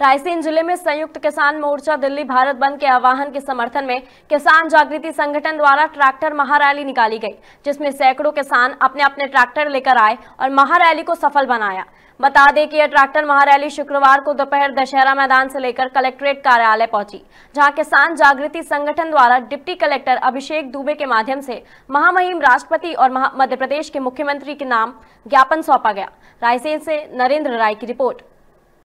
रायसेन जिले में संयुक्त किसान मोर्चा दिल्ली भारत बंद के आह्वान के समर्थन में किसान जागृति संगठन द्वारा ट्रैक्टर महारैली निकाली गई जिसमें सैकड़ों किसान अपने अपने ट्रैक्टर लेकर आए और महारैली को सफल बनाया बता दें कि यह ट्रैक्टर महारैली शुक्रवार को दोपहर दशहरा मैदान से लेकर कलेक्ट्रेट कार्यालय पहुंची जहां किसान जागृति संगठन द्वारा डिप्टी कलेक्टर अभिषेक दुबे के माध्यम से महामहिम राष्ट्रपति और मध्य प्रदेश के मुख्यमंत्री के नाम ज्ञापन सौंपा गया रायसेन से नरेंद्र राय की रिपोर्ट